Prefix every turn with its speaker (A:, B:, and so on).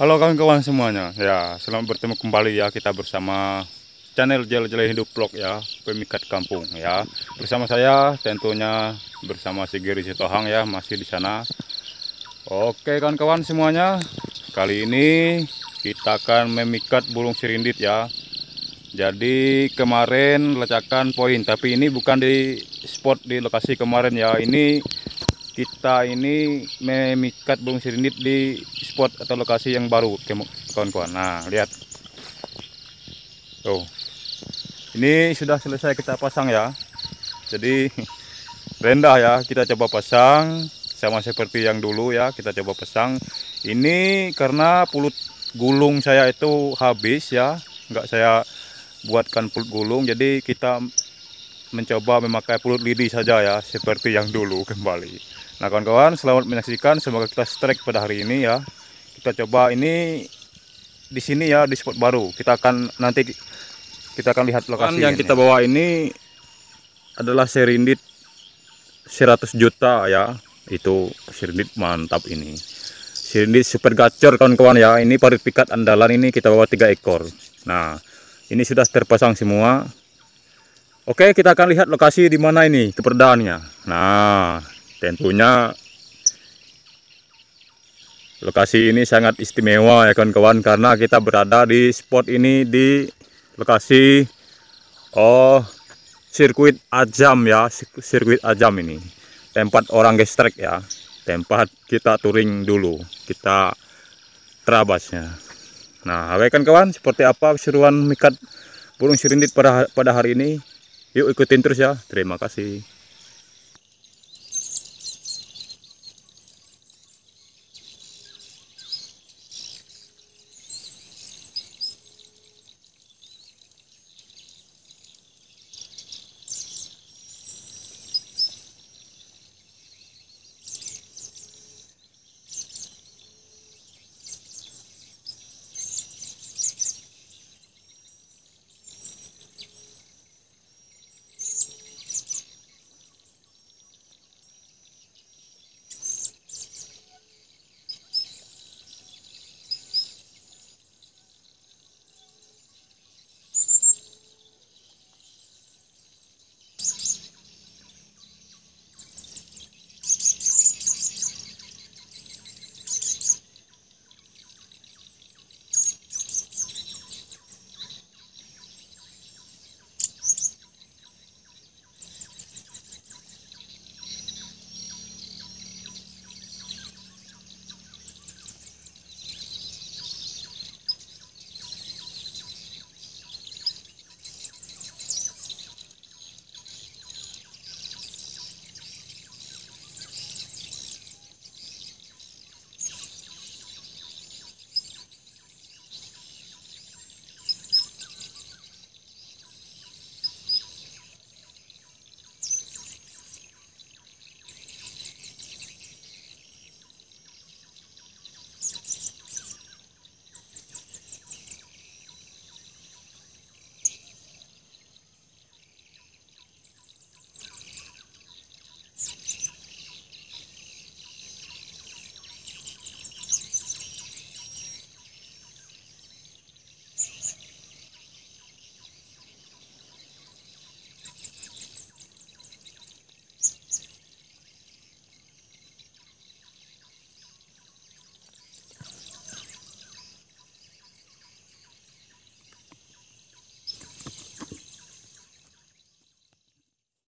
A: Halo kawan-kawan semuanya, ya selamat bertemu kembali ya kita bersama channel Jalan-Jalan Hidup Vlog ya, pemikat kampung ya. Bersama saya tentunya bersama si Giri Sitohang ya, masih di sana. Oke kawan-kawan semuanya, kali ini kita akan memikat burung sirindit ya. Jadi kemarin lecakan poin, tapi ini bukan di spot di lokasi kemarin ya, ini kita ini memikat burung sirinit di spot atau lokasi yang baru kawan-kawan nah lihat tuh ini sudah selesai kita pasang ya jadi rendah ya kita coba pasang sama seperti yang dulu ya kita coba pasang ini karena pulut gulung saya itu habis ya nggak saya buatkan pulut gulung jadi kita mencoba memakai pulut lidi saja ya seperti yang dulu kembali nah kawan-kawan selamat menyaksikan semoga kita strike pada hari ini ya kita coba ini di sini ya di spot baru kita akan nanti kita akan lihat lokasi yang kita bawa ini adalah serindit 100 juta ya itu serindit mantap ini serindit super gacor kawan-kawan ya ini parit pikat andalan ini kita bawa tiga ekor nah ini sudah terpasang semua Oke, kita akan lihat lokasi di mana ini keberadaannya. Nah, tentunya lokasi ini sangat istimewa ya kawan-kawan karena kita berada di spot ini di lokasi oh sirkuit Ajam ya, sirkuit Ajam ini. Tempat orang gestrek ya. Tempat kita touring dulu, kita terabasnya. Nah, kawan-kawan, seperti apa keseruan mikat burung sirindit pada pada hari ini? Yuk ikutin terus ya. Terima kasih.